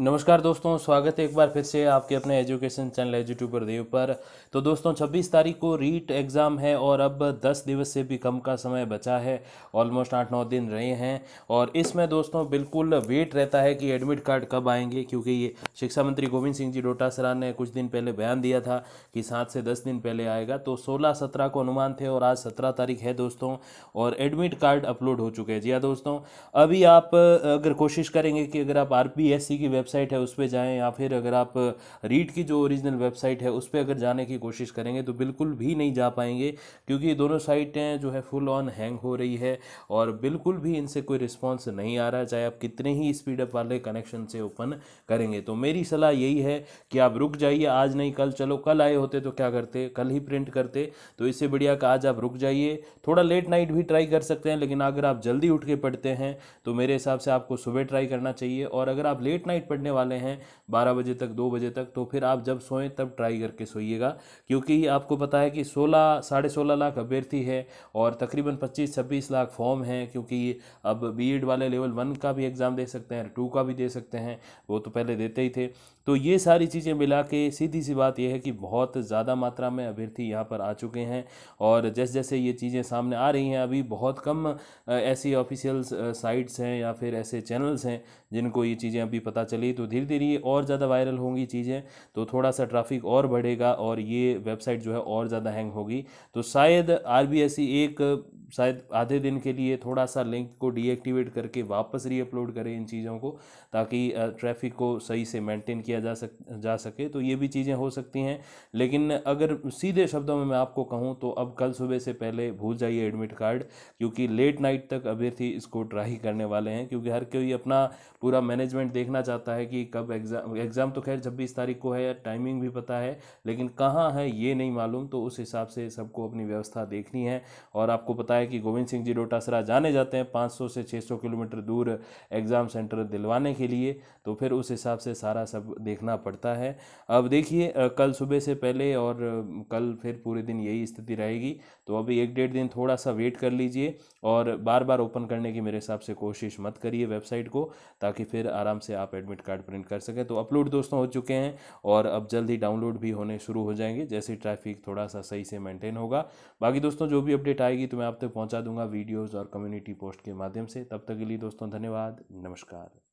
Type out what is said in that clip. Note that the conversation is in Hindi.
नमस्कार दोस्तों स्वागत है एक बार फिर से आपके अपने एजुकेशन चैनल एजुट्यूबर देव पर तो दोस्तों 26 तारीख को रीट एग्ज़ाम है और अब 10 दिवस से भी कम का समय बचा है ऑलमोस्ट आठ नौ दिन रहे हैं और इसमें दोस्तों बिल्कुल वेट रहता है कि एडमिट कार्ड कब आएंगे क्योंकि ये शिक्षा मंत्री गोविंद सिंह जी डोटासरा ने कुछ दिन पहले बयान दिया था कि सात से दस दिन पहले आएगा तो सोलह सत्रह को अनुमान थे और आज सत्रह तारीख है दोस्तों और एडमिट कार्ड अपलोड हो चुके हैं जी हाँ दोस्तों अभी आप अगर कोशिश करेंगे कि अगर आप आर की वेबसाइट है उस पर जाएँ या फिर अगर आप रीड की जो ओरिजिनल वेबसाइट है उस पर अगर जाने की कोशिश करेंगे तो बिल्कुल भी नहीं जा पाएंगे क्योंकि ये दोनों साइटें जो है फुल ऑन हैंग हो रही है और बिल्कुल भी इनसे कोई रिस्पॉन्स नहीं आ रहा है चाहे आप कितने ही स्पीड अप वाले कनेक्शन से ओपन करेंगे तो मेरी सलाह यही है कि आप रुक जाइए आज नहीं कल चलो कल आए होते तो क्या करते कल ही प्रिंट करते तो इससे बढ़िया कि आज आप रुक जाइए थोड़ा लेट नाइट भी ट्राई कर सकते हैं लेकिन अगर आप जल्दी उठ के पढ़ते हैं तो मेरे हिसाब से आपको सुबह ट्राई करना चाहिए और अगर आप लेट नाइट पड़ने वाले हैं बारह बजे तक दो बजे तक तो फिर आप जब सोएं तब ट्राई करके सोइएगा क्योंकि आपको पता है कि सोलह साढ़े सोलह लाख अभ्यर्थी है और तकरीबन पच्चीस छब्बीस लाख फॉर्म है क्योंकि अब बी वाले लेवल वन का भी एग्ज़ाम दे सकते हैं टू का भी दे सकते हैं वो तो पहले देते ही थे तो ये सारी चीज़ें मिला के सीधी सी बात यह है कि बहुत ज़्यादा मात्रा में अभ्यर्थी यहाँ पर आ चुके हैं और जैसे जैसे ये चीज़ें सामने आ रही हैं अभी बहुत कम ऐसी ऑफिशियल साइट्स हैं या फिर ऐसे चैनल्स हैं जिनको ये चीज़ें अभी पता चली चली तो धीरे धीरे ये और ज़्यादा वायरल होंगी चीज़ें तो थोड़ा सा ट्रैफिक और बढ़ेगा और ये वेबसाइट जो है और ज़्यादा हैंग होगी तो शायद आर एक शायद आधे दिन के लिए थोड़ा सा लिंक को डीएक्टिवेट करके वापस रीअपलोड करें इन चीज़ों को ताकि ट्रैफिक को सही से मेंटेन किया जा सक जा सके तो ये भी चीज़ें हो सकती हैं लेकिन अगर सीधे शब्दों में मैं आपको कहूँ तो अब कल सुबह से पहले भूल जाइए एडमिट कार्ड क्योंकि लेट नाइट तक अभ्यर्थी इसको ट्राई करने वाले हैं क्योंकि हर कोई अपना पूरा मैनेजमेंट देखना चाहता है कि कब एग्ज़ाम एग्ज़ाम तो खैर छब्बीस तारीख को है या टाइमिंग भी पता है लेकिन कहाँ है ये नहीं मालूम तो उस हिसाब से सबको अपनी व्यवस्था देखनी है और आपको पता है कि गोविंद सिंह जी डोटासरा जाने जाते हैं 500 से 600 किलोमीटर दूर एग्ज़ाम सेंटर दिलवाने के लिए तो फिर उस हिसाब से सारा सब देखना पड़ता है अब देखिए कल सुबह से पहले और कल फिर पूरे दिन यही स्थिति रहेगी तो अभी एक डेढ़ दिन थोड़ा सा वेट कर लीजिए और बार बार ओपन करने की मेरे हिसाब से कोशिश मत करिए वेबसाइट को ताकि फिर आराम से आप एडमिट कार्ड प्रिंट कर सकें तो अपलोड दोस्तों हो चुके हैं और अब जल्द ही डाउनलोड भी होने शुरू हो जाएंगे जैसे ट्रैफिक थोड़ा सा सही से मेंटेन होगा बाकी दोस्तों जो भी अपडेट आएगी तो मैं आप तक तक पहुंचा दूंगा वीडियोस और कम्युनिटी पोस्ट के माध्यम से तब तक के लिए दोस्तों धन्यवाद नमस्कार